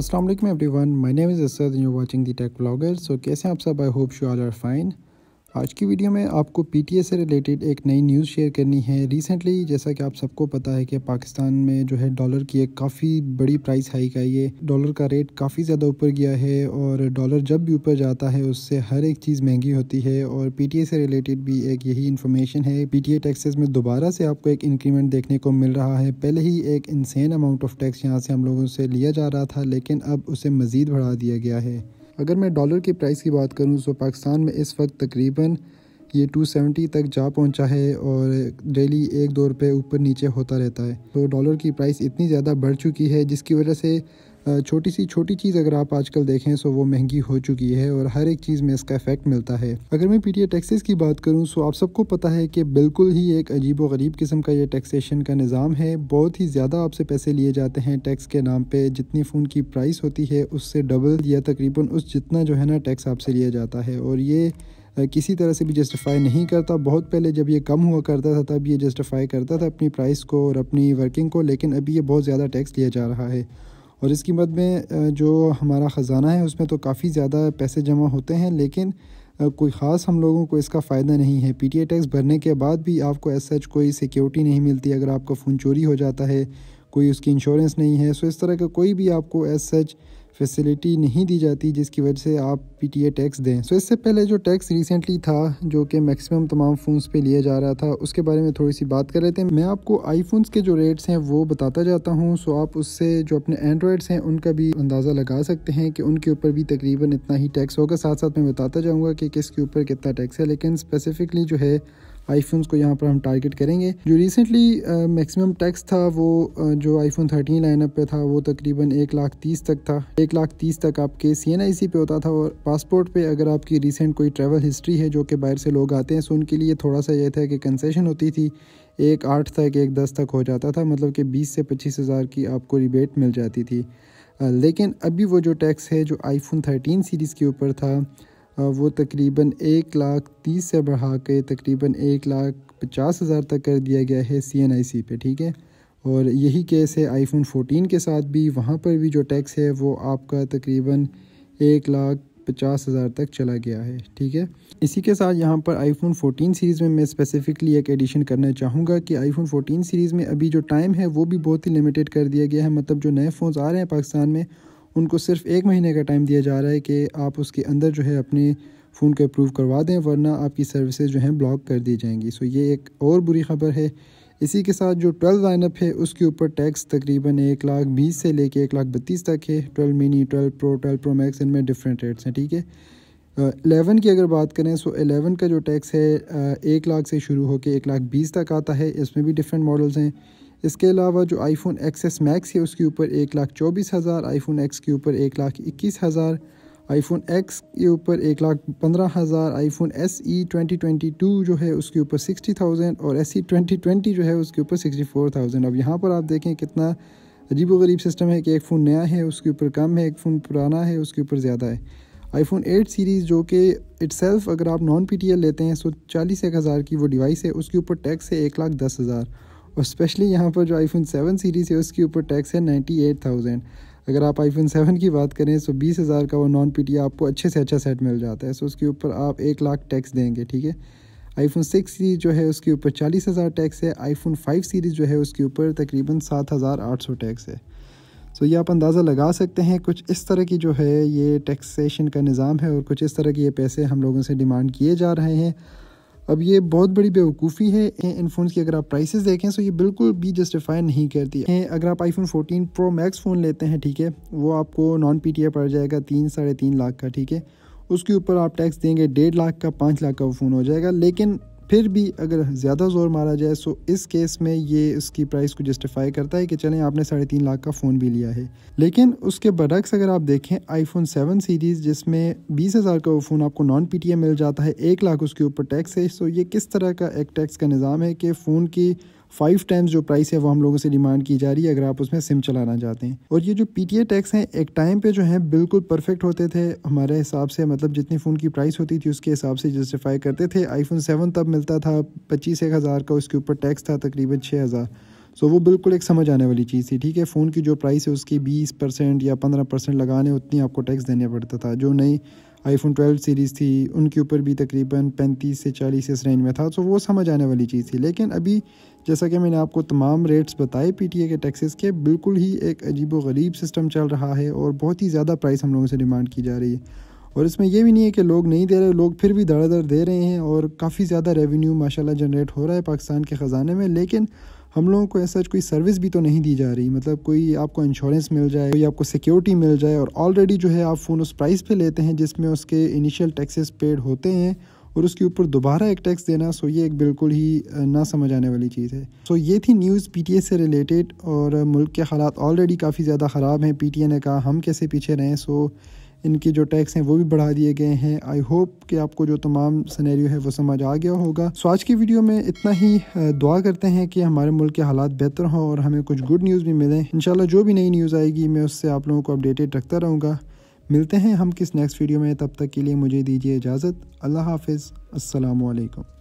Assalamualaikum everyone. My name is Asad, and you're watching the Tech Vlogger. So, कैसे हैं आप सब? I hope you all are fine. आज की video में आपको पीटीए से रिलेटेड एक नई न्यूज़ शेयर करनी है रिसेंटली जैसा कि आप सबको पता है कि पाकिस्तान में जो है डॉलर की एक काफ़ी बड़ी प्राइस हाइक आई है डॉलर का रेट काफ़ी ज़्यादा ऊपर गया है और डॉलर जब भी ऊपर जाता है उससे हर एक चीज़ महंगी होती है और पी से रिलेटेड भी एक यही इन्फॉर्मेशन है पी टी में दोबारा से आपको एक इंक्रीमेंट देखने को मिल रहा है पहले ही एक इंसेन अमाउंट ऑफ टैक्स यहाँ से हम लोगों से लिया जा रहा था लेकिन अब उसे मज़ीद बढ़ा दिया गया है अगर मैं डॉलर की प्राइस की बात करूँ तो पाकिस्तान में इस वक्त तकरीबन ये 270 तक जा पहुंचा है और डेली एक दो रुपये ऊपर नीचे होता रहता है तो डॉलर की प्राइस इतनी ज़्यादा बढ़ चुकी है जिसकी वजह से छोटी सी छोटी चीज़ अगर आप आजकल देखें सो वो महंगी हो चुकी है और हर एक चीज़ में इसका इफेक्ट मिलता है अगर मैं पीटीए टैक्सेस की बात करूँ सो आप सबको पता है कि बिल्कुल ही एक अजीब व गरीब किस्म का ये टैक्सेशन का निज़ाम है बहुत ही ज़्यादा आपसे पैसे लिए जाते हैं टैक्स के नाम पर जितनी फ़ोन की प्राइस होती है उससे डबल या तकरीबन उस जितना जो है ना टैक्स आपसे लिया जाता है और ये किसी तरह से भी जस्टिफाई नहीं करता बहुत पहले जब ये कम हुआ करता था तब ये जस्टिफाई करता था अपनी प्राइस को और अपनी वर्किंग को लेकिन अभी ये बहुत ज़्यादा टैक्स लिया जा रहा है और इसकी मद में जो हमारा ख़ज़ाना है उसमें तो काफ़ी ज़्यादा पैसे जमा होते हैं लेकिन कोई ख़ास हम लोगों को इसका फ़ायदा नहीं है पीटीए टैक्स भरने के बाद भी आपको एस सच कोई सिक्योरिटी नहीं मिलती अगर आपका फ़ोन चोरी हो जाता है कोई उसकी इंश्योरेंस नहीं है सो इस तरह का कोई भी आपको एस सच फैसिलिटी नहीं दी जाती जिसकी वजह से आप पी टैक्स दें सो इससे पहले जो टैक्स रिसेंटली था जो कि मैक्सिमम तमाम फ़ोन्स पे लिया जा रहा था उसके बारे में थोड़ी सी बात कर रहे थे मैं आपको आईफोन्स के जो रेट्स हैं वो बताता जाता हूँ सो आप उससे जो अपने एंड्रॉयड्स हैं उनका भी अंदाज़ा लगा सकते हैं कि उनके ऊपर भी तकरीबन इतना ही टैक्स होगा साथ साथ मैं बताता जाऊँगा कि किसके ऊपर कितना टैक्स है लेकिन स्पेसिफिकली जो है आईफोन्स को यहाँ पर हम टारगेट करेंगे जो रिसेंटली मैक्सिमम टैक्स था वो uh, जो आईफोन 13 लाइनअप पे था वो तकरीबन एक लाख तीस तक था एक लाख तीस तक आपके सी एन आई सी पे होता था और पासपोर्ट पे अगर आपकी रिसेंट कोई ट्रैवल हिस्ट्री है जो कि बाहर से लोग आते हैं सो उनके लिए थोड़ा सा यह था कि कंसेशन होती थी एक आठ तक एक दस तक हो जाता था मतलब कि बीस से पच्चीस हज़ार की आपको रिबेट मिल जाती थी लेकिन अभी वो जो टैक्स है जो आईफोन थर्टीन सीरीज़ के ऊपर था वो तकरीबन एक लाख तीस से बढ़ा के तकरीबन एक लाख पचास हज़ार तक कर दिया गया है सी एन आई सी पे ठीक है और यही केस है आईफोन फोटीन के साथ भी वहाँ पर भी जो टैक्स है वो आपका तकरीबन एक लाख पचास हज़ार तक चला गया है ठीक है इसी के साथ यहाँ पर आईफोन 14 सीरीज़ में मैं स्पेसिफ़िकली एक एडिशन करना चाहूँगा कि आईफोन 14 सीरीज़ में अभी जो टाइम है वो भी बहुत ही लिमिटेड कर दिया गया है मतलब जो नए फ़ोन आ रहे हैं पाकिस्तान में उनको सिर्फ एक महीने का टाइम दिया जा रहा है कि आप उसके अंदर जो है अपने फ़ोन को अप्रूव करवा दें वरना आपकी सर्विसेज जो हैं ब्लॉक कर दी जाएंगी सो ये एक और बुरी खबर है इसी के साथ जो ट्वेल्व लाइनअप है उसके ऊपर टैक्स तकरीबन एक लाख बीस से लेके एक लाख बत्तीस तक है twelve mini twelve pro twelve pro max इनमें डिफरेंट रेट्स हैं ठीक है एलेवन की अगर बात करें सो एलेवन का जो टैक्स है एक लाख से शुरू होकर एक लाख बीस तक आता है इसमें भी डिफरेंट मॉडल्स हैं इसके अलावा जो आईफोन एक्सेस मैक्स है उसके ऊपर एक लाख चौबीस हज़ार आईफोन एक्स के ऊपर एक लाख इक्कीस हज़ार आईफोन एक्स के ऊपर एक लाख पंद्रह हज़ार iPhone S E twenty twenty two जो है उसके ऊपर सिक्सटी थाउजेंड और एस ई ट्वेंटी ट्वेंटी जो है उसके ऊपर सिक्सटी फोर थाउजेंड अब यहाँ पर आप देखें कितना अजीब गरीब सिस्टम है कि एक फ़ोन नया है उसके ऊपर कम है एक फ़ोन पुराना है उसके ऊपर ज़्यादा है आईफोन 8 सीरीज़ जो कि सेल्फ अगर आप नॉन पीटीएल लेते हैं सो चालीस एक हज़ार की वो डिवाइस है उसके ऊपर टैक्स है एक लाख दस हज़ार और स्पेशली यहाँ पर जो आईफोन सेवन सीरीज़ है उसके ऊपर टैक्स है नाइन्टी एट थाउजेंड अगर आप आईफोन सेवन की बात करें तो बीस हज़ार का वो नॉन पी आपको अच्छे से अच्छा सेट मिल जाता है सो उसके ऊपर आप एक लाख टैक्स देंगे ठीक है आईफोन सिक्स सीरीज़ जो है उसके ऊपर चालीस हज़ार टैक्स है आईफोन फाइव सीरीज़ जो है उसके ऊपर तकरीबन सात हज़ार आठ सौ टैक्स है सो ये आप अंदाज़ा लगा सकते हैं कुछ इस तरह की जो है ये टैक्सेशन का निज़ाम है और कुछ इस तरह के ये पैसे हम लोगों से डिमांड किए जा रहे हैं अब ये बहुत बड़ी बेवकूफ़ी है इन फ़ोन की अगर आप प्राइसेस देखें तो ये बिल्कुल भी जस्टिफाई नहीं करती है अगर आप आईफोन 14 प्रो मैक्स फ़ोन लेते हैं ठीक है वो आपको नॉन पी टी पड़ जाएगा तीन साढ़े तीन लाख का ठीक है उसके ऊपर आप टैक्स देंगे डेढ़ लाख का पाँच लाख का वो फ़ोन हो जाएगा लेकिन फिर भी अगर ज़्यादा ज़ोर मारा जाए सो इस केस में ये उसकी प्राइस को जस्टिफाई करता है कि चलें आपने साढ़े तीन लाख का फ़ोन भी लिया है लेकिन उसके बरक्स अगर आप देखें आईफोन सेवन सीरीज़ जिसमें बीस हज़ार का वो फ़ोन आपको नॉन पी मिल जाता है एक लाख उसके ऊपर टैक्स है सो ये किस तरह का एक टैक्स का निज़ाम है कि फ़ोन की फाइव टाइम्स जो प्राइस है वो हम लोगों से डिमांड की जा रही है अगर आप उसमें सिम चलाना चाहते हैं और ये जो ए टैक्स हैं एक टाइम पे जो है बिल्कुल परफेक्ट होते थे हमारे हिसाब से मतलब जितनी फ़ोन की प्राइस होती थी उसके हिसाब से जस्टिफाई करते थे आईफोन सेवन तब मिलता था पच्चीस एक हज़ार का उसके ऊपर टैक्स था तकरीबन छः हज़ार सो वो बिल्कुल एक समझ आने वाली चीज़ थी ठीक है फ़ोन की जो प्राइस है उसकी बीस परसेंट या पंद्रह परसेंट लगाने उतनी आपको टैक्स देने पड़ता था जो नई आईफोन 12 सीरीज़ थी उनके ऊपर भी तकरीबन 35 से 40 इस रेंज में था तो वो समझ आने वाली चीज़ थी लेकिन अभी जैसा कि मैंने आपको तमाम रेट्स बताए पीटीए के टैक्सेस के बिल्कुल ही एक अजीब गरीब सिस्टम चल रहा है और बहुत ही ज़्यादा प्राइस हम लोगों से डिमांड की जा रही है और इसमें यह भी नहीं है कि लोग नहीं दे रहे लोग फिर भी धड़ाधड़ दे रहे हैं और काफ़ी ज़्यादा रेवेन्यू माशाल्लाह जनरेट हो रहा है पाकिस्तान के ख़जाने में लेकिन हम लोगों को ऐसा कोई सर्विस भी तो नहीं दी जा रही मतलब कोई आपको इंश्योरेंस मिल जाए कोई आपको सिक्योरिटी मिल जाए और ऑलरेडी जो है आप फ़ोन उस प्राइस पे लेते हैं जिसमें उसके इनिशियल टैक्सेस पेड होते हैं और उसके ऊपर दोबारा एक टैक्स देना सो ये एक बिल्कुल ही ना समझ आने वाली चीज़ है सो ये थी न्यूज़ पी से रिलेटेड और मुल्क के हालात ऑलरेडी काफ़ी ज़्यादा ख़राब हैं पी ने कहा हम कैसे पीछे रहें सो इनके जो टैक्स हैं वो भी बढ़ा दिए गए हैं आई होप कि आपको जो तमाम सनेरियो है वो समझ आ गया होगा सो आज की वीडियो में इतना ही दुआ करते हैं कि हमारे मुल्क के हालात बेहतर हों और हमें कुछ गुड न्यूज़ भी मिलें इन जो भी नई न्यूज़ आएगी मैं उससे आप लोगों को अपडेटेड रखता रहूँगा मिलते हैं हम किस नेक्स्ट वीडियो में तब तक के लिए मुझे दीजिए इजाज़त अल्लाह हाफिज़ असलकम